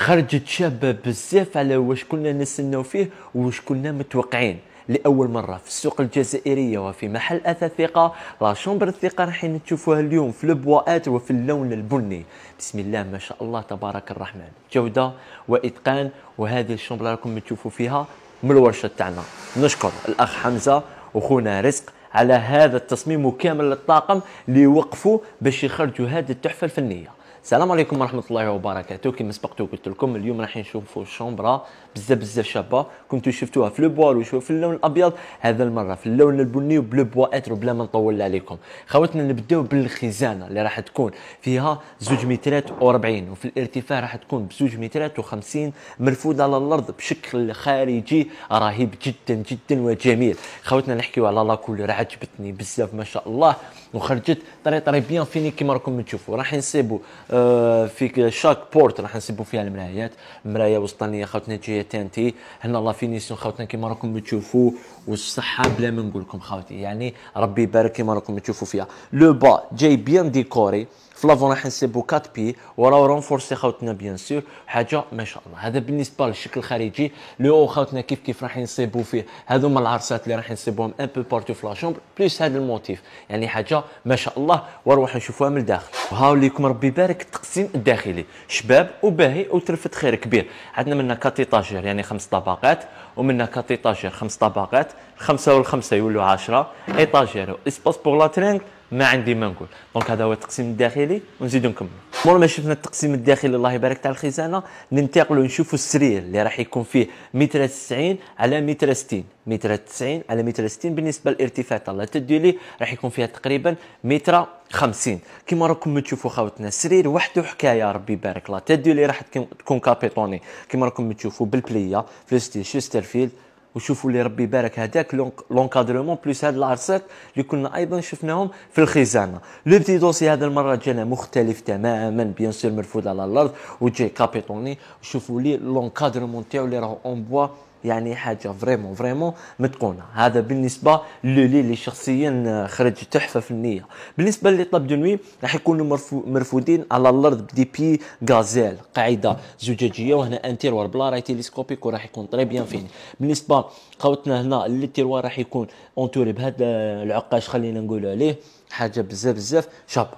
خرجت شابة بزاف على واش كنا نستناو فيه واش كنا متوقعين لأول مرة في السوق الجزائرية وفي محل أثاث ثقة لا شومبر الثقة رايحين تشوفوها اليوم في البواءات وفي اللون البني بسم الله ما شاء الله تبارك الرحمن جودة وإتقان وهذه الشومبر راكم تشوفوا فيها من الورشة تاعنا نشكر الأخ حمزة وخونا رزق على هذا التصميم وكامل الطاقم اللي وقفوا باش يخرجوا هذه التحفة الفنية السلام عليكم ورحمه الله وبركاته كما سبقت وقلت لكم اليوم راح نشوفوا شومبرا بزاف بزاف شابه كنتو شفتوها في البوال وشوفوا في اللون الابيض هذا المره في اللون البني وبلو اترو بلا ما نطول عليكم خوتنا نبداو بالخزانه اللي راح تكون فيها زوج مترات و40 وفي الارتفاع راح تكون بزوج مترات و50 مرفوده على الارض بشكل خارجي رهيب جدا جدا وجميل خوتنا نحكيو على لاكولور عجبتني بزاف ما شاء الله وخرجت طري طري بيان فيني كيما راكم تشوفوا راح نصيبوا آه، في شاك بورت راح نسبوا فيها المرايات مرايه وسطانيه خاوتنا جايه تانتي هنا لا فينيسيون خاوتنا كيما راكم تشوفوا والصحه بلا ما نقول لكم خاوتي يعني ربي يبارك كيما راكم تشوفوا فيها لو با جاي بيان ديكوري في لافون راح نسيبو 4 بي وراه رونفورسي خاوتنا بيان سور حاجه ما شاء الله هذا بالنسبه للشكل الخارجي لو خاوتنا كيف كيف راح نصيبو فيه هذوما العرسات اللي راح نصيبوهم ان بو بارتو في لاشومبر بليس هذا الموتيف يعني حاجه ما شاء الله وروح نشوفوها من الداخل وهاو ليكم ربي يبارك التقسيم الداخلي شباب وباهي وترفد خير كبير عندنا منا كاتيطاجير يعني خمس طبقات ومنا كاتيطاجير خمس طبقات خمسه والخمسه يولوا 10 ايطاجير اسباس بوغ لا ترينغ ما عندي ما نقول دونك هذا هو التقسيم الداخلي ونزيدو نكمل مور ما شفنا التقسيم الداخلي الله يبارك تاع الخزانه ننتقلوا نشوفوا السرير اللي راح يكون فيه متر 90 على متر 60 متر 90 على متر 60 بالنسبه للارتفاع تاع لا لي راح يكون فيها تقريبا متر 50 كيما راكم تشوفوا خاوتنا سرير وحده حكايه ربي يبارك لا لي راح تكون كابيطوني كيما راكم تشوفوا بالبليه في ستيل شوسترفيلد وشوفوا اللي ربي يبارك هذاك لونكادرومون بلوس هاد العرسات اللي كنا ايضا شفناهم في الخزانه لو بتي دوسي هذا المره جانا مختلف تماما بيان سور مرفوض على الارض وجاي كابيتوني شوفوا لي لونكادرومون تاعو اللي راهو اون بوا يعني حاجه فريمون فريمون متقونه هذا بالنسبه لولي اللي شخصيا آه، خرج تحفه فنيه بالنسبه دو نوي راح يكونوا مرفو مرفودين على الارض بدي بي غازيل قاعده زجاجيه وهنا ان تيروار بلا راي تيليسكوبيك وراح يكون طري بيان فيني بالنسبه قوتنا هنا التيروار راح يكون اونتوري بهذا آه، العقاش خلينا نقولوا عليه حاجه بزاف بزاف شاب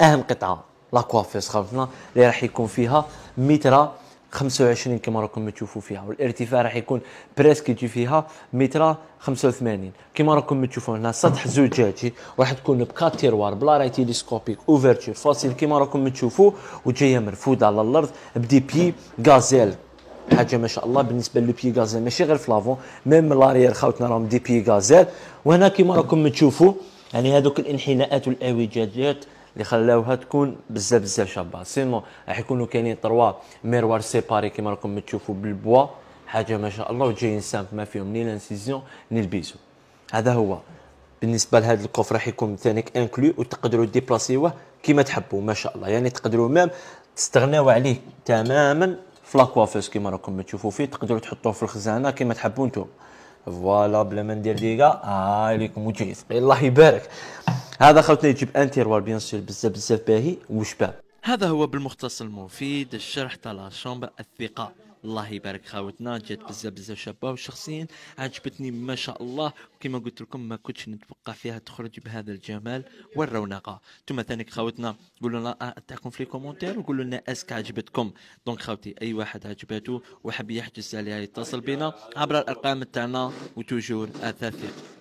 اهم قطعه لا كوافيس خلفنا اللي راح يكون فيها ميترا 25 كما راكم تشوفوا فيها والارتفاع راح يكون بريسك يجي فيها متر 85 كما راكم تشوفوا هنا سطح زجاجي راح تكون بكات تيروار راي تيليسكوبيك اوفرتشر فاصل كما راكم تشوفوا وجايه مرفوده على الارض بدي بي غازيل حاجه ما شاء الله بالنسبه لو بي غازيل ماشي غير فلافون ميم لاريير خاوتنا راهم دي بي غازيل وهنا كما راكم تشوفوا يعني هذوك الانحناءات والاعوجاجات اللي خلاوها تكون بزاف بزاف شابه سينو راح يكونوا كاينين تروا ميروار سيباري كما راكم تشوفوا بالبوا حاجه ما شاء الله وجايين سامب ما فيهم ني لانسيزيون ني البيزو هذا هو بالنسبه لهذا الكوف راح يكون ثانيك انكلو وتقدروا ديبلاسيوه كيما تحبوا ما شاء الله يعني تقدروا مام تستغناو عليه تماما في لاكوافوس كيما راكم تشوفوا فيه تقدروا تحطوه في الخزانه كيما تحبوا نتوما فوالا بلا ما ندير ديكا هاي آه ليكم وجهي الله يبارك هذا خوتنا يجيب انتيروار بيان سور بزاف بزاف باهي وشباب هذا هو بالمختصر المفيد الشرح تاع لا شومبر الثقه الله يبارك خاوتنا جات بزاف بزاف شابه وشخصيا عجبتني ما شاء الله وكما قلت لكم ما كنتش نتوقع فيها تخرج بهذا الجمال والرونقه ثم ثاني خاوتنا قولوا لنا تاعكم في الكومنتير وقولوا لنا اسك عجبتكم دونك خاوتي اي واحد عجبته وحب يحجز عليها يتصل بنا عبر الارقام تاعنا وتوجور اثاثيق